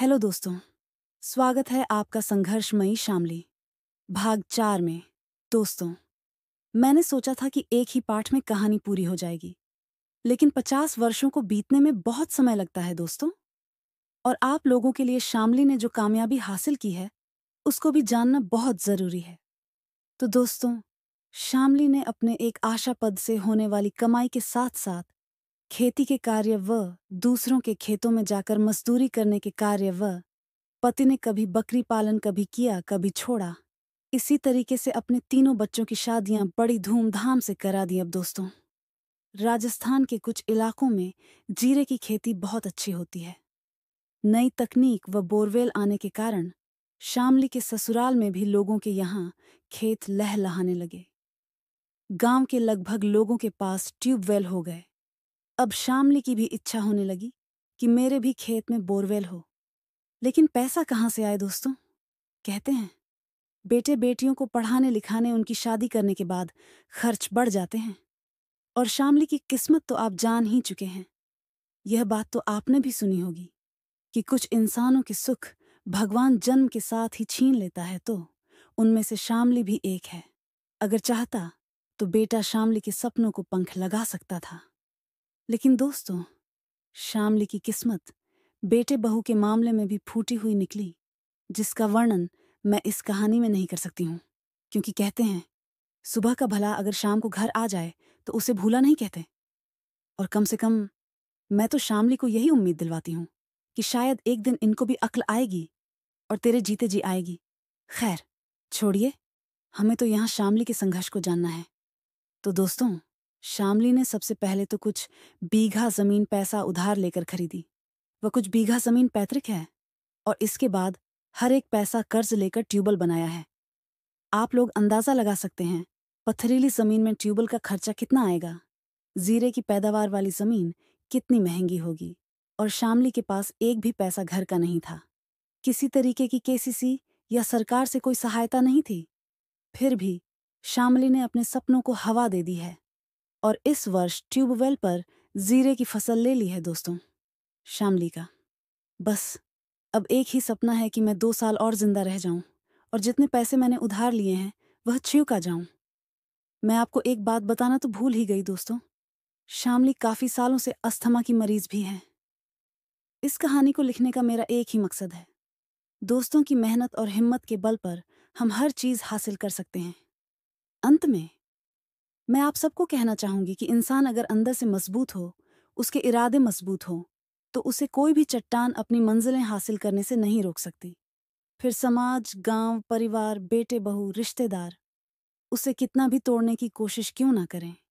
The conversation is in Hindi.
हेलो दोस्तों स्वागत है आपका संघर्षमयी शामली भाग चार में दोस्तों मैंने सोचा था कि एक ही पाठ में कहानी पूरी हो जाएगी लेकिन पचास वर्षों को बीतने में बहुत समय लगता है दोस्तों और आप लोगों के लिए शामली ने जो कामयाबी हासिल की है उसको भी जानना बहुत ज़रूरी है तो दोस्तों शामली ने अपने एक आशा पद से होने वाली कमाई के साथ साथ खेती के कार्य व दूसरों के खेतों में जाकर मजदूरी करने के कार्य व पति ने कभी बकरी पालन कभी किया कभी छोड़ा इसी तरीके से अपने तीनों बच्चों की शादियां बड़ी धूमधाम से करा दी अब दोस्तों राजस्थान के कुछ इलाकों में जीरे की खेती बहुत अच्छी होती है नई तकनीक व बोरवेल आने के कारण शामली के ससुराल में भी लोगों के यहाँ खेत लहलहाने लगे गांव के लगभग लोगों के पास ट्यूबवेल हो गए अब शामली की भी इच्छा होने लगी कि मेरे भी खेत में बोरवेल हो लेकिन पैसा कहाँ से आए दोस्तों कहते हैं बेटे बेटियों को पढ़ाने लिखाने उनकी शादी करने के बाद खर्च बढ़ जाते हैं और शामली की किस्मत तो आप जान ही चुके हैं यह बात तो आपने भी सुनी होगी कि कुछ इंसानों के सुख भगवान जन्म के साथ ही छीन लेता है तो उनमें से शामली भी एक है अगर चाहता तो बेटा शामली के सपनों को पंख लगा सकता था लेकिन दोस्तों शामली की किस्मत बेटे बहू के मामले में भी फूटी हुई निकली जिसका वर्णन मैं इस कहानी में नहीं कर सकती हूँ क्योंकि कहते हैं सुबह का भला अगर शाम को घर आ जाए तो उसे भूला नहीं कहते और कम से कम मैं तो शामली को यही उम्मीद दिलवाती हूँ कि शायद एक दिन इनको भी अक्ल आएगी और तेरे जीते जी आएगी खैर छोड़िए हमें तो यहाँ शामली के संघर्ष को जानना है तो दोस्तों शामली ने सबसे पहले तो कुछ बीघा जमीन पैसा उधार लेकर खरीदी वह कुछ बीघा जमीन पैतृक है और इसके बाद हर एक पैसा कर्ज लेकर ट्यूबल बनाया है आप लोग अंदाजा लगा सकते हैं पथरीली जमीन में ट्यूबल का खर्चा कितना आएगा जीरे की पैदावार वाली जमीन कितनी महंगी होगी और शामली के पास एक भी पैसा घर का नहीं था किसी तरीके की केसीसी या सरकार से कोई सहायता नहीं थी फिर भी शामली ने अपने सपनों को हवा दे दी है और इस वर्ष ट्यूबवेल पर जीरे की फसल ले ली है दोस्तों शामली का बस अब एक ही सपना है कि मैं दो साल और जिंदा रह जाऊं और जितने पैसे मैंने उधार लिए हैं वह छिवका का जाऊं मैं आपको एक बात बताना तो भूल ही गई दोस्तों शामली काफी सालों से अस्थमा की मरीज भी है इस कहानी को लिखने का मेरा एक ही मकसद है दोस्तों की मेहनत और हिम्मत के बल पर हम हर चीज हासिल कर सकते हैं अंत में मैं आप सबको कहना चाहूंगी कि इंसान अगर अंदर से मजबूत हो उसके इरादे मजबूत हों तो उसे कोई भी चट्टान अपनी मंजिलें हासिल करने से नहीं रोक सकती फिर समाज गांव परिवार बेटे बहू रिश्तेदार उसे कितना भी तोड़ने की कोशिश क्यों ना करें